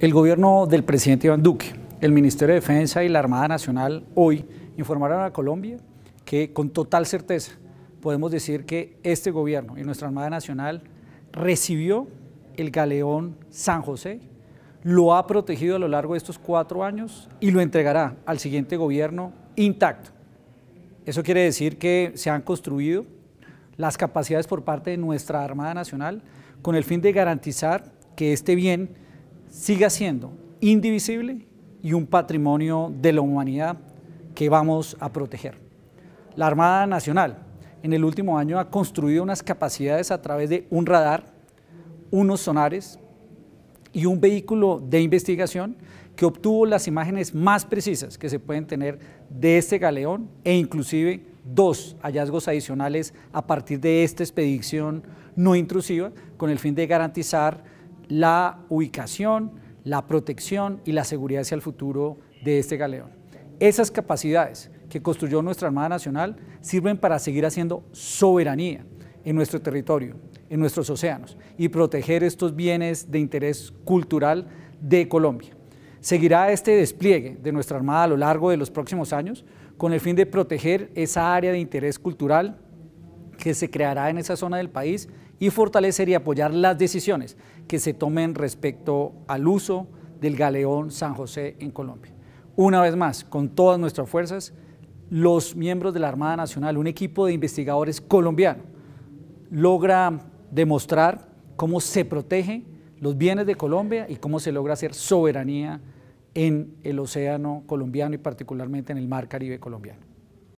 El gobierno del presidente Iván Duque, el Ministerio de Defensa y la Armada Nacional hoy informaron a Colombia que con total certeza podemos decir que este gobierno y nuestra Armada Nacional recibió el galeón San José, lo ha protegido a lo largo de estos cuatro años y lo entregará al siguiente gobierno intacto. Eso quiere decir que se han construido las capacidades por parte de nuestra Armada Nacional con el fin de garantizar que este bien siga siendo indivisible y un patrimonio de la humanidad que vamos a proteger. La Armada Nacional en el último año ha construido unas capacidades a través de un radar, unos sonares y un vehículo de investigación que obtuvo las imágenes más precisas que se pueden tener de este galeón e inclusive dos hallazgos adicionales a partir de esta expedición no intrusiva con el fin de garantizar la ubicación, la protección y la seguridad hacia el futuro de este galeón. Esas capacidades que construyó nuestra Armada Nacional sirven para seguir haciendo soberanía en nuestro territorio, en nuestros océanos y proteger estos bienes de interés cultural de Colombia. Seguirá este despliegue de nuestra Armada a lo largo de los próximos años con el fin de proteger esa área de interés cultural que se creará en esa zona del país y fortalecer y apoyar las decisiones que se tomen respecto al uso del galeón San José en Colombia. Una vez más, con todas nuestras fuerzas, los miembros de la Armada Nacional, un equipo de investigadores colombianos, logra demostrar cómo se protege los bienes de Colombia y cómo se logra hacer soberanía en el océano colombiano y particularmente en el mar Caribe colombiano.